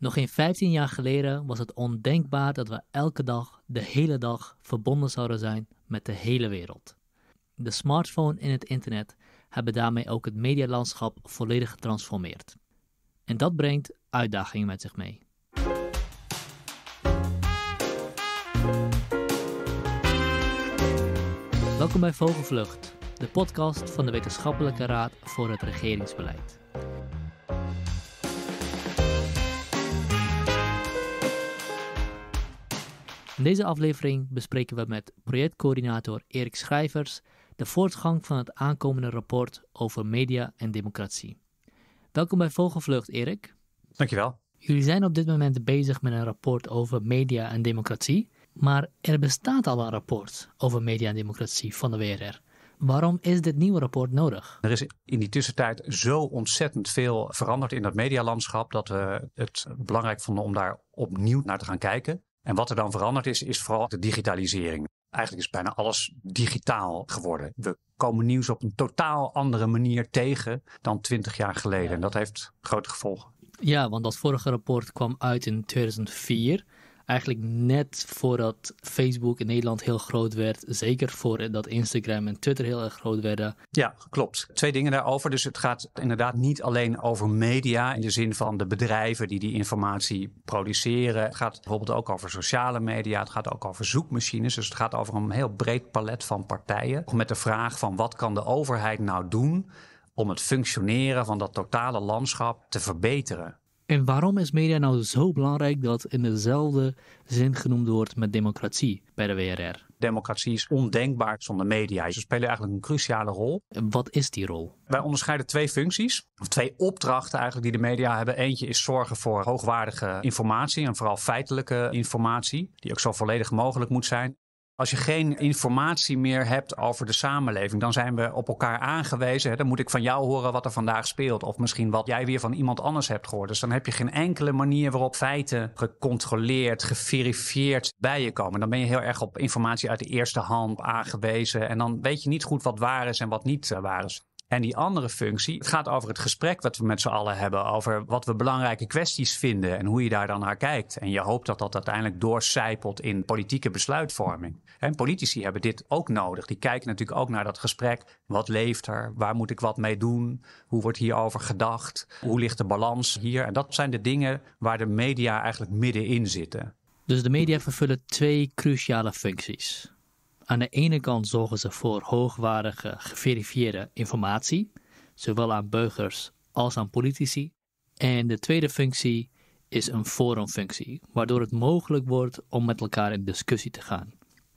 Nog geen 15 jaar geleden was het ondenkbaar dat we elke dag, de hele dag, verbonden zouden zijn met de hele wereld. De smartphone en het internet hebben daarmee ook het medialandschap volledig getransformeerd. En dat brengt uitdagingen met zich mee. Welkom bij Vogelvlucht, de podcast van de Wetenschappelijke Raad voor het Regeringsbeleid. In deze aflevering bespreken we met projectcoördinator Erik Schrijvers de voortgang van het aankomende rapport over media en democratie. Welkom bij Vogelvlucht, Erik. Dankjewel. Jullie zijn op dit moment bezig met een rapport over media en democratie, maar er bestaat al een rapport over media en democratie van de WRR. Waarom is dit nieuwe rapport nodig? Er is in die tussentijd zo ontzettend veel veranderd in dat medialandschap dat we het belangrijk vonden om daar opnieuw naar te gaan kijken. En wat er dan veranderd is, is vooral de digitalisering. Eigenlijk is bijna alles digitaal geworden. We komen nieuws op een totaal andere manier tegen dan twintig jaar geleden. En dat heeft grote gevolgen. Ja, want dat vorige rapport kwam uit in 2004 eigenlijk net voordat Facebook in Nederland heel groot werd, zeker voordat Instagram en Twitter heel erg groot werden. Ja, klopt. Twee dingen daarover. Dus het gaat inderdaad niet alleen over media in de zin van de bedrijven die die informatie produceren. Het gaat bijvoorbeeld ook over sociale media. Het gaat ook over zoekmachines. Dus het gaat over een heel breed palet van partijen. Met de vraag van wat kan de overheid nou doen om het functioneren van dat totale landschap te verbeteren. En waarom is media nou zo belangrijk dat in dezelfde zin genoemd wordt met democratie bij de WRR? Democratie is ondenkbaar zonder media. Ze spelen eigenlijk een cruciale rol. En wat is die rol? Wij onderscheiden twee functies, of twee opdrachten eigenlijk die de media hebben. Eentje is zorgen voor hoogwaardige informatie en vooral feitelijke informatie, die ook zo volledig mogelijk moet zijn. Als je geen informatie meer hebt over de samenleving, dan zijn we op elkaar aangewezen. Dan moet ik van jou horen wat er vandaag speelt. Of misschien wat jij weer van iemand anders hebt gehoord. Dus dan heb je geen enkele manier waarop feiten gecontroleerd, geverifieerd bij je komen. Dan ben je heel erg op informatie uit de eerste hand aangewezen. En dan weet je niet goed wat waar is en wat niet eh, waar is. En die andere functie, het gaat over het gesprek wat we met z'n allen hebben. Over wat we belangrijke kwesties vinden en hoe je daar dan naar kijkt. En je hoopt dat dat uiteindelijk doorcijpelt in politieke besluitvorming. En politici hebben dit ook nodig. Die kijken natuurlijk ook naar dat gesprek. Wat leeft er? Waar moet ik wat mee doen? Hoe wordt hierover gedacht? Hoe ligt de balans hier? En dat zijn de dingen waar de media eigenlijk middenin zitten. Dus de media vervullen twee cruciale functies. Aan de ene kant zorgen ze voor hoogwaardige, geverifieerde informatie, zowel aan burgers als aan politici. En de tweede functie is een forumfunctie, waardoor het mogelijk wordt om met elkaar in discussie te gaan.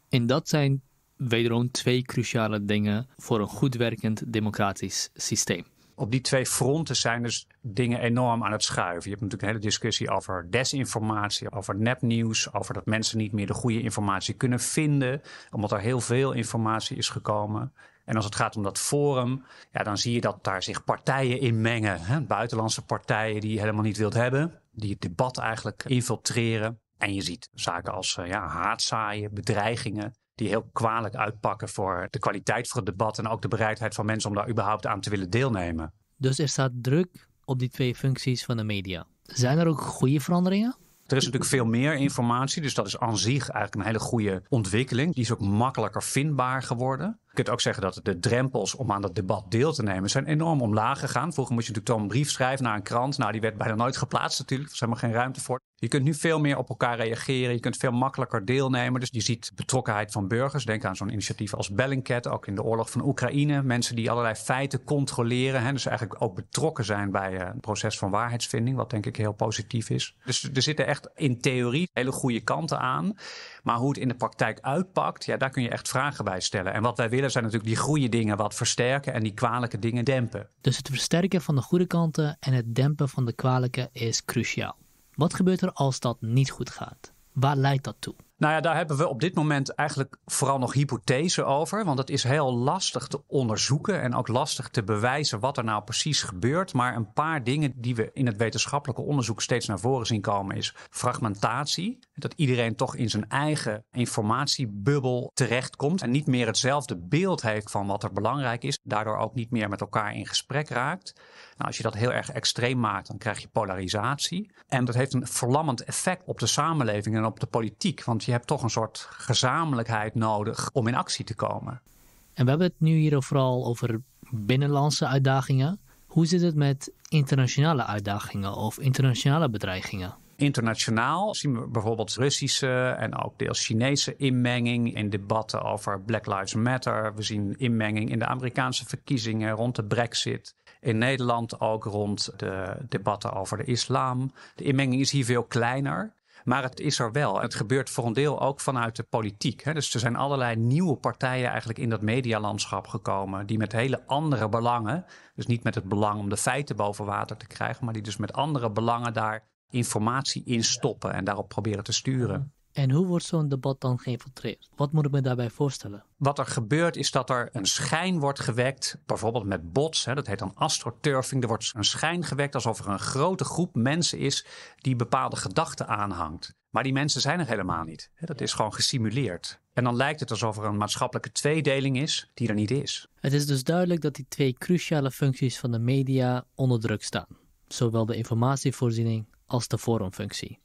En dat zijn wederom twee cruciale dingen voor een goed werkend democratisch systeem op die twee fronten zijn dus dingen enorm aan het schuiven. Je hebt natuurlijk een hele discussie over desinformatie, over nepnieuws, over dat mensen niet meer de goede informatie kunnen vinden, omdat er heel veel informatie is gekomen. En als het gaat om dat forum, ja, dan zie je dat daar zich partijen in mengen. Hè? Buitenlandse partijen die je helemaal niet wilt hebben, die het debat eigenlijk infiltreren. En je ziet zaken als eh, ja, haatzaaien, bedreigingen die heel kwalijk uitpakken voor de kwaliteit van het debat en ook de bereidheid van mensen om daar überhaupt aan te willen deelnemen. Dus er staat druk op die twee functies van de media. Zijn er ook goede veranderingen? Er is natuurlijk veel meer informatie, dus dat is aan zich eigenlijk een hele goede ontwikkeling. Die is ook makkelijker vindbaar geworden. Je kunt ook zeggen dat de drempels om aan dat debat deel te nemen zijn enorm omlaag gegaan. Vroeger moest je natuurlijk dan een brief schrijven naar een krant. Nou, die werd bijna nooit geplaatst natuurlijk, er was helemaal geen ruimte voor. Je kunt nu veel meer op elkaar reageren. Je kunt veel makkelijker deelnemen. Dus je ziet betrokkenheid van burgers. Denk aan zo'n initiatief als Bellingcat, ook in de oorlog van Oekraïne. Mensen die allerlei feiten controleren. Hè, dus eigenlijk ook betrokken zijn bij een eh, proces van waarheidsvinding. Wat denk ik heel positief is. Dus er zitten echt in theorie hele goede kanten aan. Maar hoe het in de praktijk uitpakt, ja, daar kun je echt vragen bij stellen. En wat wij willen zijn natuurlijk die goede dingen wat versterken en die kwalijke dingen dempen. Dus het versterken van de goede kanten en het dempen van de kwalijke is cruciaal. Wat gebeurt er als dat niet goed gaat? Waar leidt dat toe? Nou ja, daar hebben we op dit moment eigenlijk vooral nog hypothese over. Want het is heel lastig te onderzoeken en ook lastig te bewijzen wat er nou precies gebeurt. Maar een paar dingen die we in het wetenschappelijke onderzoek steeds naar voren zien komen is fragmentatie. Dat iedereen toch in zijn eigen informatiebubbel terechtkomt en niet meer hetzelfde beeld heeft van wat er belangrijk is. Daardoor ook niet meer met elkaar in gesprek raakt. Nou, als je dat heel erg extreem maakt, dan krijg je polarisatie. En dat heeft een verlammend effect op de samenleving en op de politiek. Want je hebt toch een soort gezamenlijkheid nodig om in actie te komen. En we hebben het nu hier vooral over binnenlandse uitdagingen. Hoe zit het met internationale uitdagingen of internationale bedreigingen? Internationaal zien we bijvoorbeeld Russische en ook deels Chinese inmenging in debatten over Black Lives Matter. We zien inmenging in de Amerikaanse verkiezingen rond de Brexit in Nederland ook rond de debatten over de islam. De inmenging is hier veel kleiner. Maar het is er wel. Het gebeurt voor een deel ook vanuit de politiek. Dus er zijn allerlei nieuwe partijen eigenlijk in dat medialandschap gekomen. Die met hele andere belangen. Dus niet met het belang om de feiten boven water te krijgen. Maar die dus met andere belangen daar informatie in stoppen. En daarop proberen te sturen. En hoe wordt zo'n debat dan geïnfiltreerd? Wat moet ik me daarbij voorstellen? Wat er gebeurt is dat er een schijn wordt gewekt, bijvoorbeeld met bots, hè, dat heet dan astroturfing. Er wordt een schijn gewekt alsof er een grote groep mensen is die bepaalde gedachten aanhangt. Maar die mensen zijn er helemaal niet. Dat is gewoon gesimuleerd. En dan lijkt het alsof er een maatschappelijke tweedeling is die er niet is. Het is dus duidelijk dat die twee cruciale functies van de media onder druk staan. Zowel de informatievoorziening als de forumfunctie.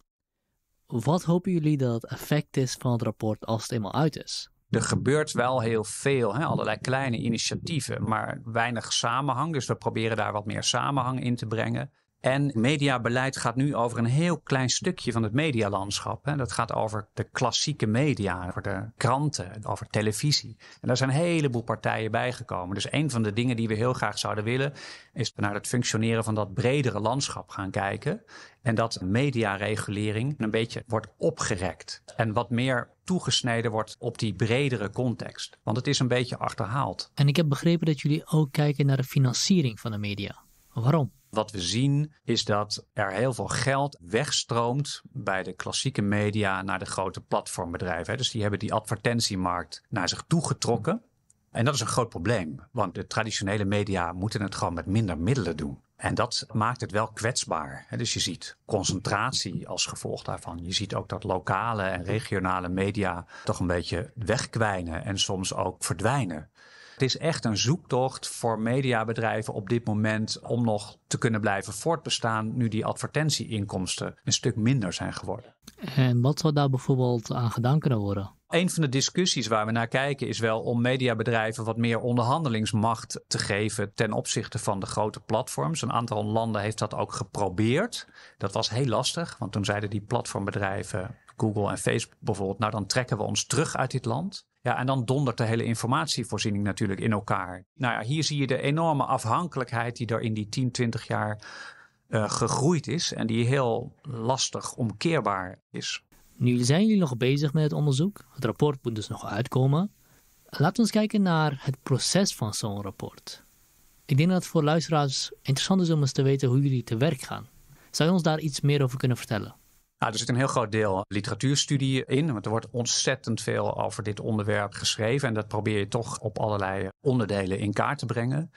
Wat hopen jullie dat het effect is van het rapport als het eenmaal uit is? Er gebeurt wel heel veel, hè? allerlei kleine initiatieven, maar weinig samenhang. Dus we proberen daar wat meer samenhang in te brengen. En mediabeleid gaat nu over een heel klein stukje van het medialandschap. Hè. Dat gaat over de klassieke media, over de kranten, over televisie. En daar zijn een heleboel partijen bijgekomen. Dus een van de dingen die we heel graag zouden willen, is naar het functioneren van dat bredere landschap gaan kijken. En dat mediaregulering een beetje wordt opgerekt. En wat meer toegesneden wordt op die bredere context. Want het is een beetje achterhaald. En ik heb begrepen dat jullie ook kijken naar de financiering van de media. Waarom? Wat we zien is dat er heel veel geld wegstroomt bij de klassieke media naar de grote platformbedrijven. Dus die hebben die advertentiemarkt naar zich toegetrokken. En dat is een groot probleem, want de traditionele media moeten het gewoon met minder middelen doen. En dat maakt het wel kwetsbaar. Dus je ziet concentratie als gevolg daarvan. Je ziet ook dat lokale en regionale media toch een beetje wegkwijnen en soms ook verdwijnen. Het is echt een zoektocht voor mediabedrijven op dit moment om nog te kunnen blijven voortbestaan nu die advertentieinkomsten een stuk minder zijn geworden. En wat zou daar bijvoorbeeld aan gedaan kunnen worden? Een van de discussies waar we naar kijken is wel om mediabedrijven wat meer onderhandelingsmacht te geven ten opzichte van de grote platforms. Een aantal landen heeft dat ook geprobeerd. Dat was heel lastig, want toen zeiden die platformbedrijven, Google en Facebook bijvoorbeeld, nou dan trekken we ons terug uit dit land. Ja, en dan dondert de hele informatievoorziening natuurlijk in elkaar. Nou ja, hier zie je de enorme afhankelijkheid die er in die 10, 20 jaar eh, gegroeid is en die heel lastig omkeerbaar is. Nu zijn jullie nog bezig met het onderzoek. Het rapport moet dus nog uitkomen. Laten we eens kijken naar het proces van zo'n rapport. Ik denk dat het voor luisteraars interessant is om eens te weten hoe jullie te werk gaan. Zou je ons daar iets meer over kunnen vertellen? Nou, er zit een heel groot deel literatuurstudie in, want er wordt ontzettend veel over dit onderwerp geschreven en dat probeer je toch op allerlei onderdelen in kaart te brengen.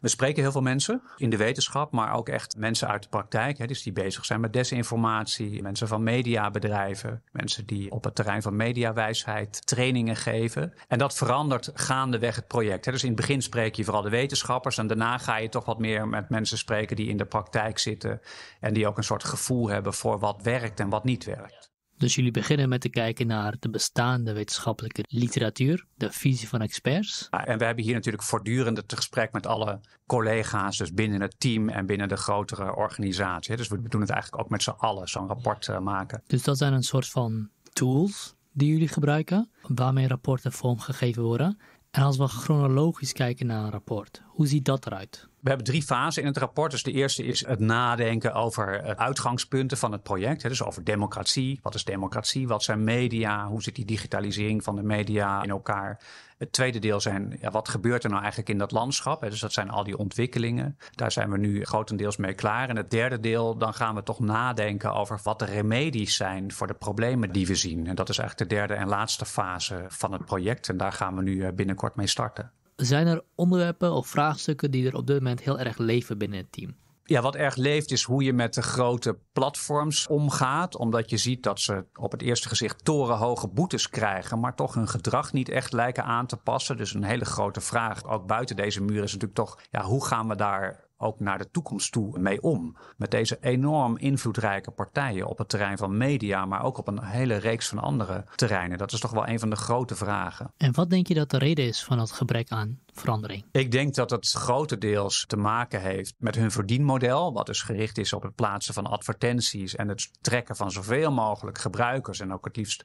We spreken heel veel mensen in de wetenschap, maar ook echt mensen uit de praktijk. Hè, dus die bezig zijn met desinformatie, mensen van mediabedrijven, mensen die op het terrein van mediawijsheid trainingen geven. En dat verandert gaandeweg het project. Hè. Dus in het begin spreek je vooral de wetenschappers en daarna ga je toch wat meer met mensen spreken die in de praktijk zitten en die ook een soort gevoel hebben voor wat werkt en wat niet werkt. Dus jullie beginnen met te kijken naar de bestaande wetenschappelijke literatuur, de visie van experts. Ah, en we hebben hier natuurlijk voortdurend het gesprek met alle collega's, dus binnen het team en binnen de grotere organisatie. Dus we doen het eigenlijk ook met z'n allen, zo'n rapport eh, maken. Dus dat zijn een soort van tools die jullie gebruiken, waarmee rapporten vormgegeven worden. En als we chronologisch kijken naar een rapport, hoe ziet dat eruit? We hebben drie fasen in het rapport. Dus de eerste is het nadenken over eh, uitgangspunten van het project. Dus over democratie. Wat is democratie? Wat zijn media? Hoe zit die digitalisering van de media in elkaar? Het tweede deel zijn, ja, wat gebeurt er nou eigenlijk in dat landschap? Dus dat zijn al die ontwikkelingen. Daar zijn we nu grotendeels mee klaar. En het derde deel, dan gaan we toch nadenken over wat de remedies zijn voor de problemen die we zien. En dat is eigenlijk de derde en laatste fase van het project. En daar gaan we nu eh, binnenkort mee starten. Zijn er onderwerpen of vraagstukken die er op dit moment heel erg leven binnen het team? Ja, wat erg leeft is hoe je met de grote platforms omgaat. Omdat je ziet dat ze op het eerste gezicht torenhoge boetes krijgen. Maar toch hun gedrag niet echt lijken aan te passen. Dus een hele grote vraag, ook buiten deze muren, is natuurlijk toch: ja, hoe gaan we daar ook naar de toekomst toe mee om. Met deze enorm invloedrijke partijen op het terrein van media, maar ook op een hele reeks van andere terreinen. Dat is toch wel een van de grote vragen. En wat denk je dat de reden is van dat gebrek aan verandering? Ik denk dat het grotendeels te maken heeft met hun verdienmodel, wat dus gericht is op het plaatsen van advertenties en het trekken van zoveel mogelijk gebruikers en ook het liefst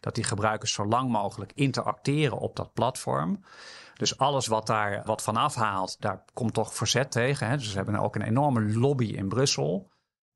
dat die gebruikers zo lang mogelijk interacteren op dat platform. Dus alles wat daar wat van afhaalt, daar komt toch verzet tegen. Hè? Dus ze hebben ook een enorme lobby in Brussel.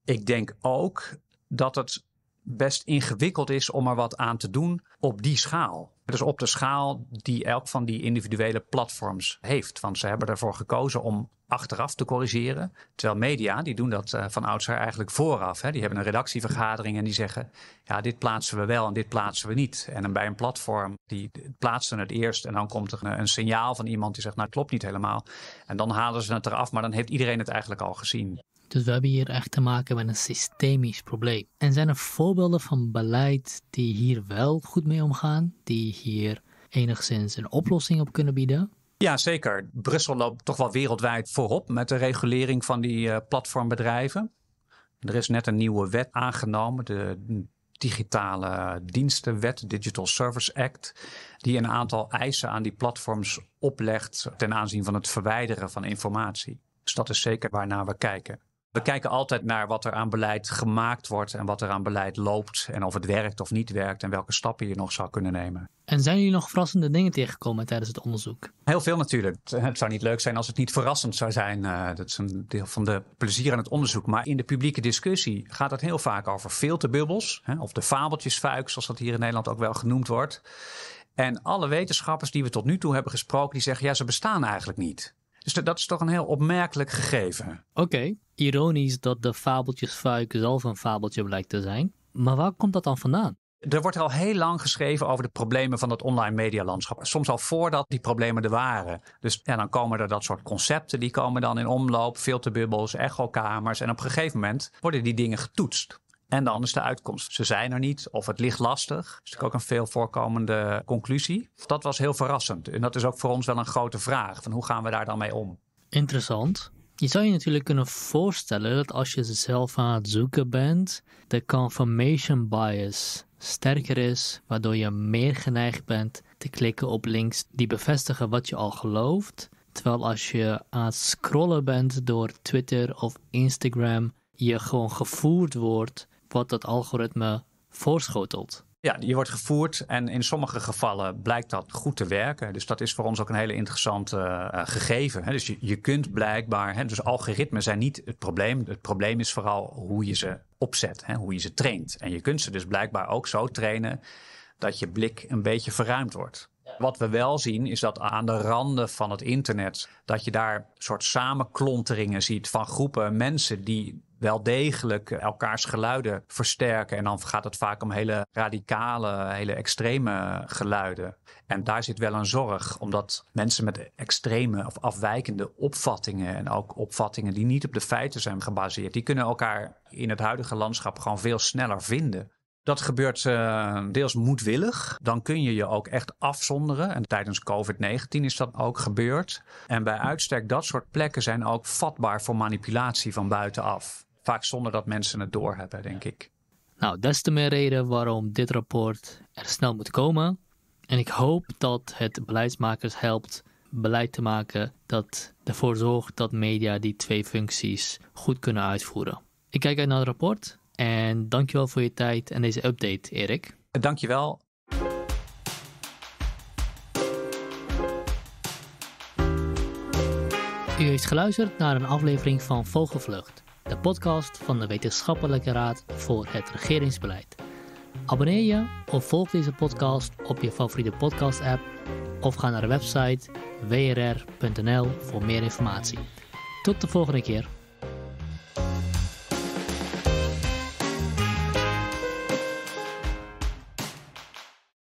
Ik denk ook dat het best ingewikkeld is om er wat aan te doen op die schaal. Dus op de schaal die elk van die individuele platforms heeft. Want ze hebben ervoor gekozen om achteraf te corrigeren. Terwijl media, die doen dat eh, van oudsher eigenlijk vooraf. Hè. Die hebben een redactievergadering en die zeggen... ja, dit plaatsen we wel en dit plaatsen we niet. En dan bij een platform, die plaatsen het eerst... en dan komt er een, signaal van iemand die zegt... nou, klopt niet helemaal. En dan halen ze het eraf, maar dan heeft iedereen het eigenlijk al gezien. Dus we hebben hier echt te maken met een systemisch probleem. En zijn er voorbeelden van beleid die hier wel goed mee omgaan? Die hier enigszins een oplossing op kunnen bieden? Ja, zeker. Brussel loopt toch wel wereldwijd voorop met de regulering van die eh, platformbedrijven. Er is net een nieuwe wet aangenomen, de Digitale Dienstenwet, Digital Service Act, die een aantal eisen aan die platforms oplegt ten aanzien van het verwijderen van informatie. Dus dat is zeker waarnaar we kijken. We kijken altijd naar wat er aan beleid gemaakt wordt en wat er aan beleid loopt. En of het werkt of niet werkt en welke stappen je nog zou kunnen nemen. En zijn jullie nog verrassende dingen tegengekomen tijdens het onderzoek? Heel veel natuurlijk. Het zou niet leuk zijn als het niet verrassend zou zijn. Eh, dat is een deel van de plezier aan het onderzoek. Maar in de publieke discussie gaat het heel vaak over filterbubbels. of de fabeltjesfuik, zoals dat hier in Nederland ook wel genoemd wordt. En alle wetenschappers die we tot nu toe hebben gesproken, die zeggen ja, ze bestaan eigenlijk niet. Dus dat is toch een heel opmerkelijk gegeven. Oké, ironisch dat de fabeltjesfuik zelf een fabeltje blijkt te zijn. Maar waar komt dat dan vandaan? Er wordt al heel lang geschreven over de problemen van het online medialandschap. Soms al voordat die problemen er waren. Dus ja, dan komen er dat soort concepten, die komen dan in omloop. Filterbubbels, echokamers. En op een gegeven moment worden die dingen getoetst. En dan is de uitkomst. Ze zijn er niet of het ligt lastig. Dat is natuurlijk ook een veel voorkomende conclusie. Dat was heel verrassend. En dat is ook voor ons wel een grote vraag. Van hoe gaan we daar dan mee om? Interessant. Je zou je natuurlijk kunnen voorstellen dat als je zelf aan het zoeken bent, de confirmation bias sterker is, waardoor je meer geneigd bent te klikken op links die bevestigen wat je al gelooft. Terwijl als je aan het scrollen bent door Twitter of Instagram, je gewoon gevoerd wordt wat dat algoritme voorschotelt. Ja, je wordt gevoerd en in sommige gevallen blijkt dat goed te werken. Dus dat is voor ons ook een hele interessante eh, eh, gegeven. Hè. Dus je, je kunt blijkbaar, hè, dus algoritmen zijn niet het probleem. Het probleem is vooral hoe je ze opzet, hè, hoe je ze traint. En je kunt ze dus blijkbaar ook zo trainen dat je blik een beetje verruimd wordt. Wat we wel zien is dat aan de randen van het internet, dat je daar soort samenklonteringen ziet van groepen mensen die wel degelijk elkaars geluiden versterken. En dan gaat het vaak om hele radicale, hele extreme geluiden. En daar zit wel een zorg, omdat mensen met extreme of afwijkende opvattingen en ook opvattingen die niet op de feiten zijn gebaseerd, die kunnen elkaar in het huidige landschap gewoon veel sneller vinden. Dat gebeurt uh, deels moedwillig. Dan kun je je ook echt afzonderen. En tijdens COVID-19 is dat ook gebeurd. En bij uitstek, dat soort plekken zijn ook vatbaar voor manipulatie van buitenaf. Vaak zonder dat mensen het doorhebben, denk ik. Nou, des te meer reden waarom dit rapport er snel moet komen. En ik hoop dat het beleidsmakers helpt beleid te maken dat ervoor zorgt dat media die twee functies goed kunnen uitvoeren. Ik kijk uit naar het rapport en dankjewel voor je tijd en deze update, Erik. Eh, dankjewel. U heeft geluisterd naar een aflevering van Vogelvlucht de podcast van de Wetenschappelijke Raad voor het Regeringsbeleid. Abonneer je of volg deze podcast op je favoriete podcast-app of ga naar de website wrr.nl voor meer informatie. Tot de volgende keer.